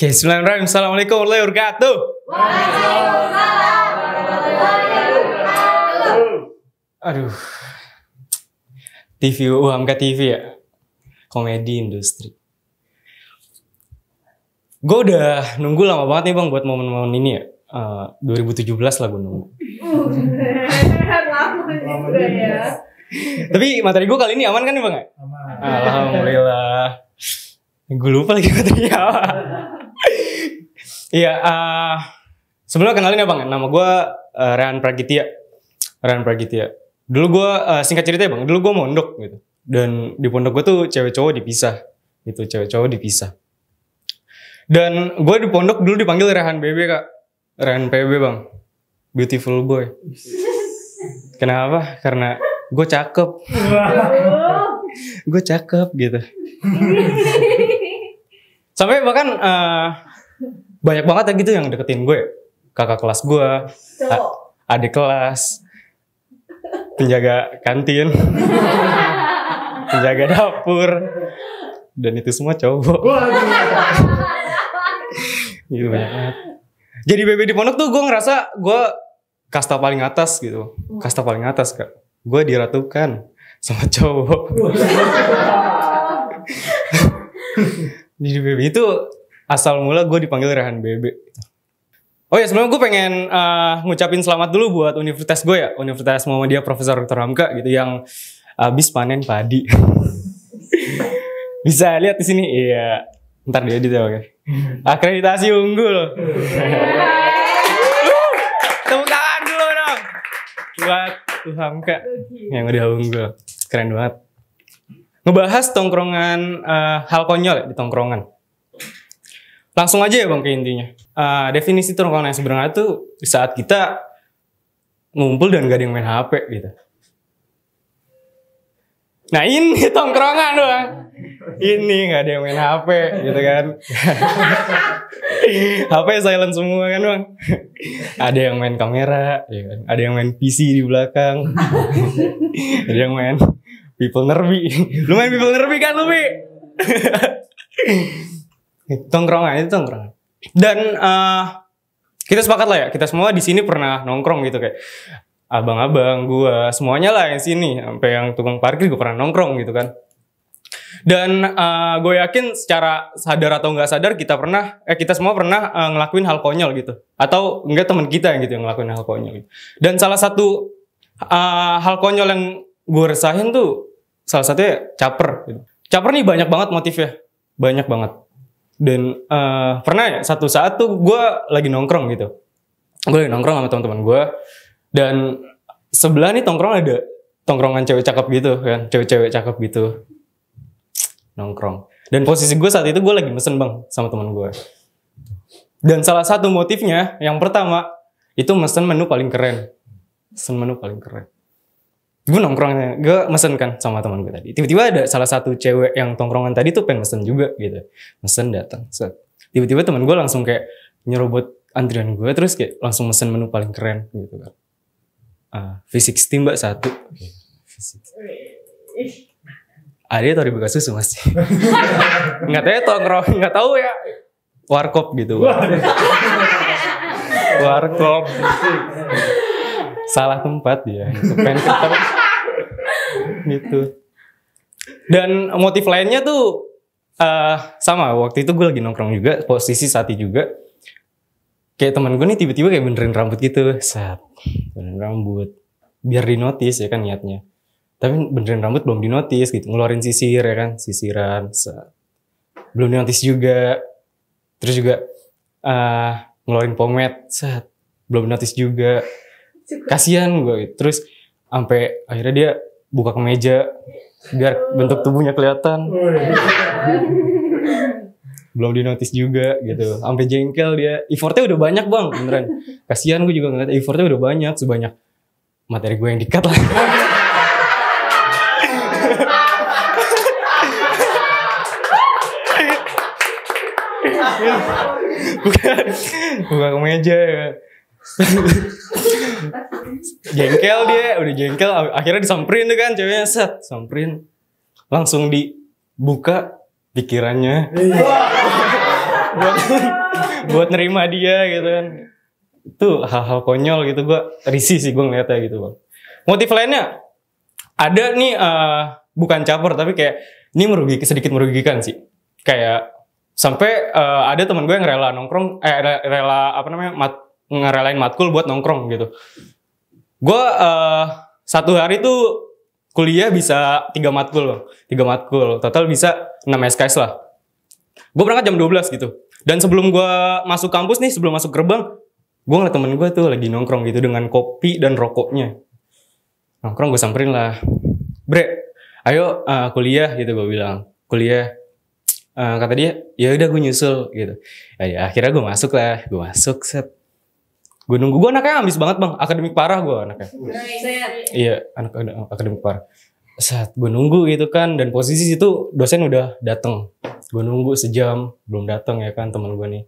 Oke, okay, bismillahirrahmanirrahim. Assalamualaikum warahmatullahi wabarakatuh. Waalaikumsalam warahmatullahi wabarakatuh. Aduh. TV UMK TV ya. Komedi industri. Gue udah nunggu lama banget nih bang buat momen-momen ini ya. Eh, uh, 2017 lah gue nunggu. lama ya. Tapi materi gue kali ini aman kan nih bang? Ya? Aman. Alhamdulillah. gue lupa lagi materinya Iya, uh, sebelumnya kenalin ya bang, nama gue uh, Rehan Pragitya. Rehan Pragitya. Dulu gue uh, singkat cerita ya bang, dulu gue mondok gitu. Dan di pondok gue tuh cewek cowok dipisah, gitu cewek cowok dipisah. Dan gue di pondok dulu dipanggil Rehan BB kak, Rehan PB bang, beautiful boy. Kenapa? Karena gue cakep. gue cakep gitu. sampai bahkan uh, banyak banget yang gitu yang deketin gue kakak kelas gue adik kelas penjaga kantin penjaga dapur dan itu semua cowok gitu banyak banget jadi baby di pondok tuh gue ngerasa gue kasta paling atas gitu kasta paling atas kak gue diratukan sama cowok Jadi Bebe itu asal mula gue dipanggil Rehan Bebe. Oh ya sebelum gue pengen uh, ngucapin selamat dulu buat universitas gue ya, Universitas Muhammadiyah Profesor Dr. Hamka gitu yang habis panen padi. Bisa lihat di sini, iya. Ntar dia edit ya, oke. Akreditasi unggul. Tepuk tangan dulu dong. Buat Hamka yang udah unggul. Keren banget ngebahas tongkrongan uh, hal konyol ya, di tongkrongan. Langsung aja ya bang ke intinya. Uh, definisi tongkrongan yang sebenarnya tuh di saat kita ngumpul dan gak ada yang main HP gitu. Nah ini tongkrongan doang. Ini gak ada yang main HP gitu kan. HP silent semua kan bang. ada yang main kamera, ya kan. ada yang main PC di belakang, ada yang main People nerbi. lu main people nerbi kan lu, Bi? tongkrongan itu tongkrongan. Dan uh, kita sepakat lah ya, kita semua di sini pernah nongkrong gitu kayak abang-abang, gua, semuanya lah yang sini, sampai yang tukang parkir gue pernah nongkrong gitu kan. Dan uh, eh, gue yakin secara sadar atau nggak sadar kita pernah, eh kita semua pernah uh, ngelakuin hal konyol gitu, atau enggak teman kita yang gitu yang ngelakuin hal konyol. Gitu. Dan salah satu uh, hal konyol yang gue resahin tuh salah satunya caper gitu. caper nih banyak banget motifnya banyak banget dan uh, pernah ya, satu saat tuh gue lagi nongkrong gitu gue lagi nongkrong sama teman-teman gue dan sebelah nih tongkrong ada tongkrongan cewek cakep gitu kan cewek-cewek cakep gitu nongkrong dan posisi gue saat itu gue lagi mesen bang sama teman gue dan salah satu motifnya yang pertama itu mesen menu paling keren mesen menu paling keren gue nongkrongnya gue mesen kan sama teman gue tadi tiba-tiba ada salah satu cewek yang tongkrongan tadi tuh pengen mesen juga gitu mesen datang tiba-tiba teman gue langsung kayak nyerobot antrian gue terus kayak langsung mesen menu paling keren gitu kan uh, ah, V60 mbak satu ada atau ribu susu masih, nggak tahu ya tongkrong nggak tahu ya warkop gitu warkop salah tempat ya gitu. pengen gitu dan motif lainnya tuh uh, sama waktu itu gue lagi nongkrong juga posisi sati juga kayak teman gue nih tiba-tiba kayak benerin rambut gitu saat benerin rambut biar di notice ya kan niatnya tapi benerin rambut belum di notice gitu ngeluarin sisir ya kan sisiran saat. belum di notice juga terus juga uh, ngeluarin pomade saat belum notice juga kasihan gue gitu. terus sampai akhirnya dia buka kemeja biar bentuk tubuhnya kelihatan belum di notice juga gitu sampai jengkel dia effortnya udah banyak bang beneran kasihan gue juga ngeliat effortnya udah banyak sebanyak materi gue yang dikat lah bukan bukan meja ya jengkel dia udah jengkel akhirnya disamperin tuh kan ceweknya set samperin langsung dibuka pikirannya buat buat nerima dia gitu kan itu hal-hal konyol gitu gua risih sih gua ngeliatnya gitu bang motif lainnya ada nih uh, bukan caper tapi kayak ini merugikan sedikit merugikan sih kayak sampai uh, ada teman gue yang rela nongkrong eh rela apa namanya mat, ngerelain matkul buat nongkrong gitu. Gue uh, satu hari tuh kuliah bisa tiga matkul tiga matkul total bisa 6 SKS lah. Gue berangkat jam 12 gitu. Dan sebelum gue masuk kampus nih, sebelum masuk gerbang, gue ngeliat temen gue tuh lagi nongkrong gitu dengan kopi dan rokoknya. Nongkrong gue samperin lah. Bre, ayo uh, kuliah gitu gue bilang. Kuliah. Uh, kata dia, ya udah gue nyusul gitu. Ya, ya akhirnya gue masuk lah, gue masuk set gue nunggu gue anaknya ambis banget bang akademik parah gue anaknya iya anak akademik parah saat gue nunggu gitu kan dan posisi situ dosen udah dateng gue nunggu sejam belum dateng ya kan teman gue nih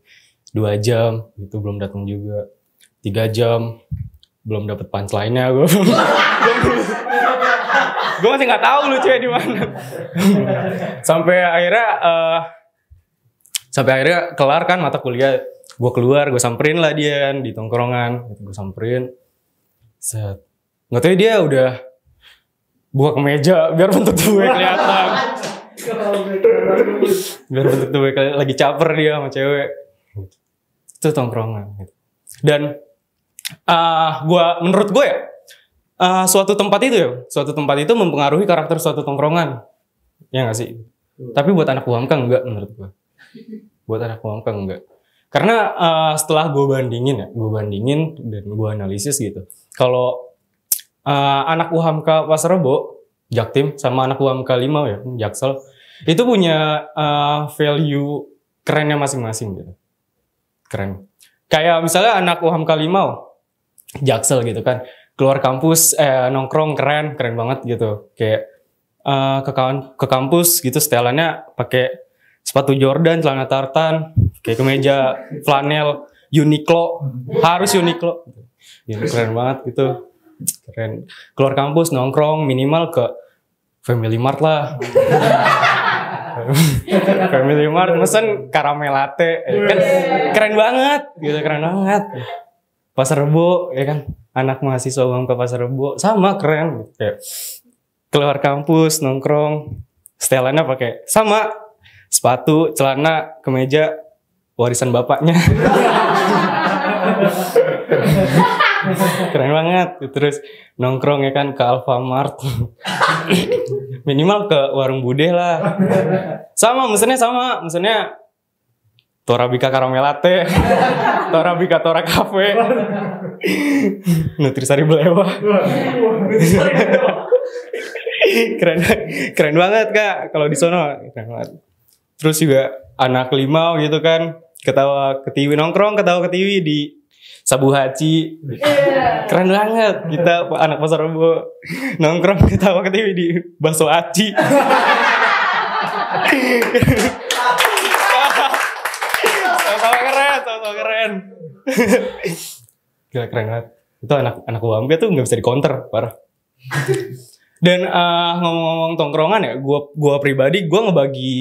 dua jam itu belum dateng juga tiga jam belum dapet punchline-nya gue gue masih nggak tahu cewek di mana sampai akhirnya uh, sampai akhirnya kelar kan mata kuliah gue keluar gue samperin lah dia kan di tongkrongan gitu, gue samperin set nggak tahu dia udah buka ke meja biar bentuk gue kelihatan biar bentuk gue lagi caper dia sama cewek itu tongkrongan gitu. dan uh, gua menurut gue ya uh, suatu tempat itu ya suatu tempat itu mempengaruhi karakter suatu tongkrongan ya nggak sih tapi buat anak kan enggak menurut gue buat anak mampang enggak karena uh, setelah gue bandingin ya gue bandingin dan gue analisis gitu kalau uh, anak UHAMKA Pasarebo Jaktim sama anak UHAMKA 5 ya Jaksel itu punya uh, value kerennya masing-masing gitu keren kayak misalnya anak UHAMKA 5 Jaksel gitu kan keluar kampus eh, nongkrong keren keren banget gitu kayak uh, ke, ke kampus gitu setelannya pakai sepatu Jordan, celana tartan, kayak kemeja flanel, Uniqlo, harus Uniqlo. Ya, keren banget gitu. Keren. Keluar kampus nongkrong minimal ke Family Mart lah. Family Mart mesen karamel latte, ya kan keren banget, gitu keren banget. Pasar Rebo, ya kan anak mahasiswa uang ke Pasar Rebo sama keren Kayak keluar kampus nongkrong, setelannya pakai sama sepatu, celana, kemeja warisan bapaknya. Keren banget. Terus nongkrong ya kan ke Alfamart. Minimal ke warung Bude lah. Sama mesennya sama, mesennya Torabika Karamelate, Torabika Tora Cafe, Nutrisari Belewa. keren keren banget kak kalau di sono keren banget terus juga anak limau gitu kan ketawa ketiwi nongkrong ketawa ketiwi di Sabu Haji yeah. keren banget kita anak pasar rebo nongkrong ketawa ketiwi di Baso haji sama-sama keren sama keren gila keren banget itu anak anak gue tuh nggak bisa di counter parah dan ngomong eh, ngomong-ngomong tongkrongan ya gue gua pribadi gue ngebagi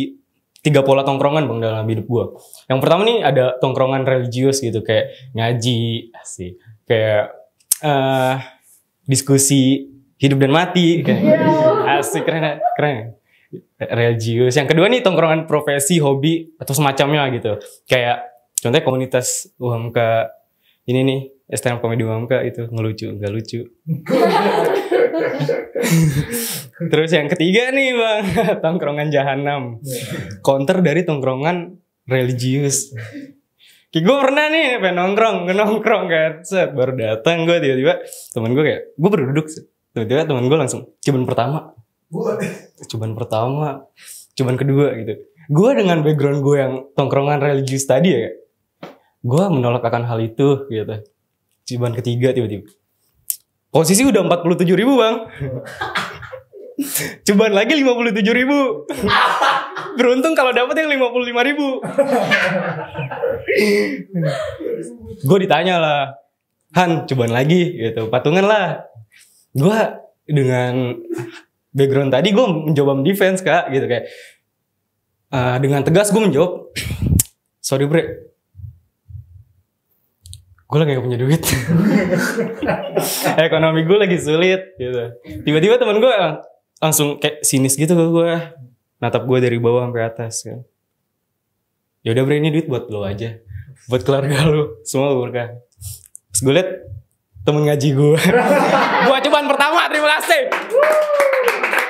tiga pola tongkrongan bang dalam hidup gue. Yang pertama nih ada tongkrongan religius gitu kayak ngaji sih, kayak uh, diskusi hidup dan mati iya. kayak gitu. asik keren keren religius. Yang kedua nih tongkrongan profesi, hobi atau semacamnya gitu. Kayak contohnya komunitas UMK ini nih stand up komedi Mamka itu ngelucu nggak lucu terus yang ketiga nih bang tongkrongan jahanam counter dari tongkrongan religius Kayak gue pernah nih pengen nongkrong, nongkrong kan. Set, baru datang gue tiba-tiba temen gue kayak, gue baru duduk. Tiba-tiba temen gue langsung, cuman pertama. cuman pertama, cuman kedua gitu. Gue dengan background gue yang tongkrongan religius tadi ya, gue menolak akan hal itu gitu cobaan ketiga tiba-tiba posisi udah empat puluh tujuh ribu bang cobaan lagi lima puluh tujuh ribu beruntung kalau dapat yang lima puluh lima ribu gue ditanya lah Han cobaan lagi gitu patungan lah gue dengan background tadi gue mencoba defense kak gitu kayak uh, dengan tegas gue menjawab sorry bre gue lagi gak punya duit ekonomi gue lagi sulit gitu tiba-tiba teman gue eh, lang langsung kayak sinis gitu ke gue natap gue dari bawah sampai atas kan ya udah ini duit buat lo aja buat keluarga lo semua lo berkah gue liat temen ngaji gue gue cobaan pertama terima kasih